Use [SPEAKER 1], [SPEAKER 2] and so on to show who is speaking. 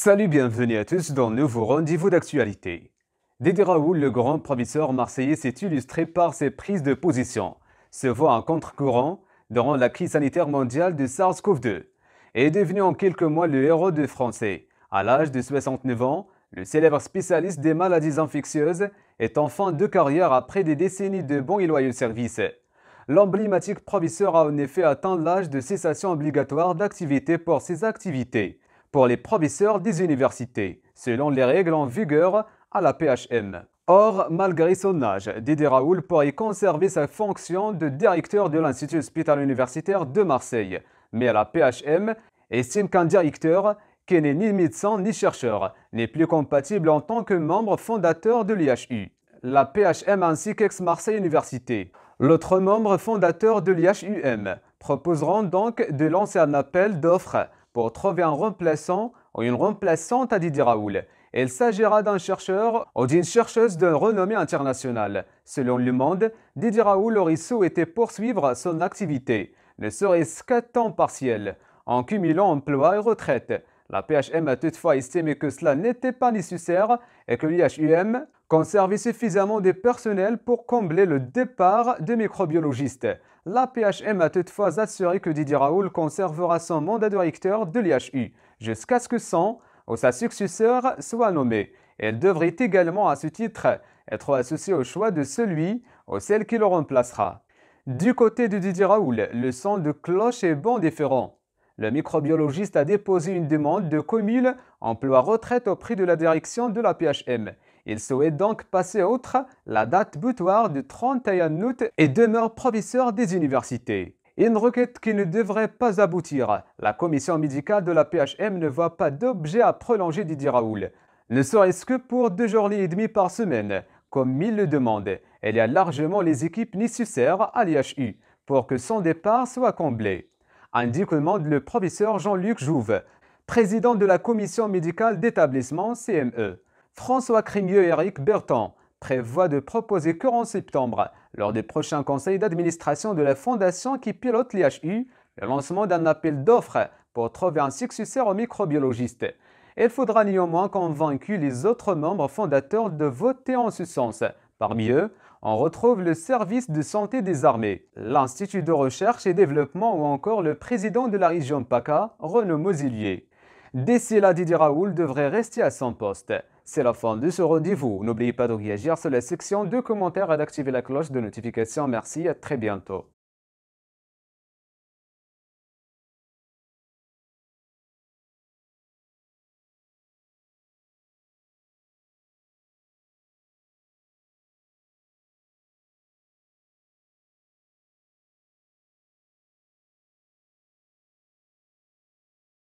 [SPEAKER 1] Salut, bienvenue à tous dans le nouveau rendez-vous d'actualité. Dédé Raoul, le grand proviseur marseillais, s'est illustré par ses prises de position, se voit en contre-courant durant la crise sanitaire mondiale de SARS-CoV-2 et est devenu en quelques mois le héros de Français. À l'âge de 69 ans, le célèbre spécialiste des maladies infectieuses est en fin de carrière après des décennies de bons et loyaux services. L'emblématique proviseur a en effet atteint l'âge de cessation obligatoire d'activité pour ses activités pour les professeurs des universités, selon les règles en vigueur à la PHM. Or, malgré son âge, Didier Raoul pourrait conserver sa fonction de directeur de l'Institut Hospital universitaire de Marseille. Mais la PHM estime qu'un directeur qui n'est ni médecin ni chercheur n'est plus compatible en tant que membre fondateur de l'IHU. La PHM ainsi qu'Ex marseille Université, l'autre membre fondateur de l'IHUM, proposeront donc de lancer un appel d'offres pour trouver un remplaçant ou une remplaçante à Didier Raoul. Il s'agira d'un chercheur ou d'une chercheuse de renommée internationale. Selon Le Monde, Didier Raoul aurait souhaité poursuivre son activité, ne serait-ce qu'à temps partiel, en cumulant emploi et retraite. La PHM a toutefois estimé que cela n'était pas nécessaire et que l'IHUM conservait suffisamment de personnel pour combler le départ des microbiologistes. La PHM a toutefois assuré que Didier Raoul conservera son mandat de recteur de l'IHU jusqu'à ce que son ou sa successeur soit nommé. Elle devrait également à ce titre être associée au choix de celui ou celle qui le remplacera. Du côté de Didier Raoul, le son de cloche est bon différent le microbiologiste a déposé une demande de cumul emploi-retraite au prix de la direction de la PHM. Il souhaite donc passer outre la date butoir du 31 août et demeure professeur des universités. Une requête qui ne devrait pas aboutir. La commission médicale de la PHM ne voit pas d'objet à prolonger Didier Raoul, ne serait-ce que pour deux journées et demie par semaine, comme il le demande. Elle y a largement les équipes nécessaires à l'IHU pour que son départ soit comblé indique le professeur Jean-Luc Jouve, président de la commission médicale d'établissement CME. François Crimieux et Eric Berton prévoient de proposer qu'en en septembre, lors des prochains conseils d'administration de la fondation qui pilote l'IHU, le lancement d'un appel d'offres pour trouver un successeur au microbiologiste. Il faudra néanmoins convaincre les autres membres fondateurs de voter en ce sens Parmi eux, on retrouve le service de santé des armées, l'Institut de recherche et développement ou encore le président de la région PACA, Renaud Mosillier. D'ici là, Didier Raoul devrait rester à son poste. C'est la fin de ce rendez-vous. N'oubliez pas de réagir sur la section de commentaires et d'activer la cloche de notification. Merci, à très bientôt.